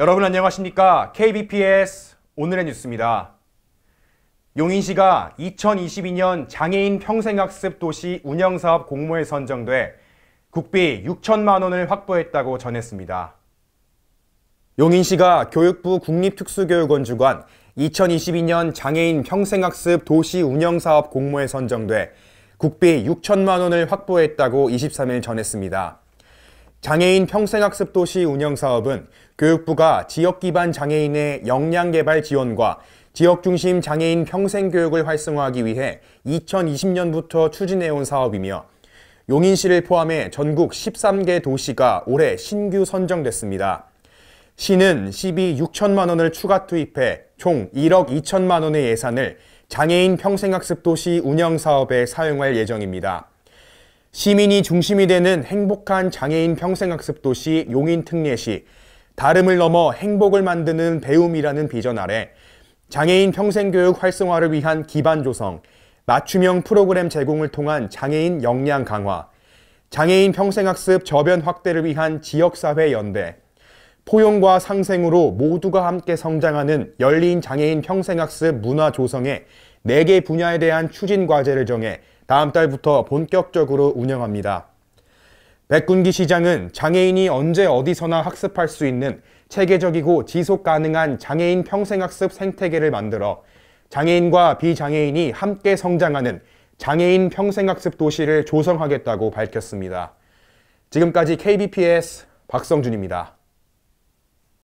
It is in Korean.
여러분 안녕하십니까? KBPS 오늘의 뉴스입니다. 용인시가 2022년 장애인 평생학습 도시 운영사업 공모에 선정돼 국비 6천만 원을 확보했다고 전했습니다. 용인시가 교육부 국립특수교육원 주관 2022년 장애인 평생학습 도시 운영사업 공모에 선정돼 국비 6천만 원을 확보했다고 23일 전했습니다. 장애인 평생학습도시 운영사업은 교육부가 지역 기반 장애인의 역량 개발 지원과 지역 중심 장애인 평생 교육을 활성화하기 위해 2020년부터 추진해온 사업이며 용인시를 포함해 전국 13개 도시가 올해 신규 선정됐습니다. 시는 12 6천만 원을 추가 투입해 총 1억 2천만 원의 예산을 장애인 평생학습도시 운영사업에 사용할 예정입니다. 시민이 중심이 되는 행복한 장애인 평생학습 도시 용인 특례시 다름을 넘어 행복을 만드는 배움이라는 비전 아래 장애인 평생교육 활성화를 위한 기반 조성, 맞춤형 프로그램 제공을 통한 장애인 역량 강화, 장애인 평생학습 저변 확대를 위한 지역사회 연대, 포용과 상생으로 모두가 함께 성장하는 열린 장애인 평생학습 문화 조성의 4개 분야에 대한 추진 과제를 정해 다음 달부터 본격적으로 운영합니다. 백군기 시장은 장애인이 언제 어디서나 학습할 수 있는 체계적이고 지속 가능한 장애인 평생학습 생태계를 만들어 장애인과 비장애인이 함께 성장하는 장애인 평생학습 도시를 조성하겠다고 밝혔습니다. 지금까지 KBPS 박성준입니다.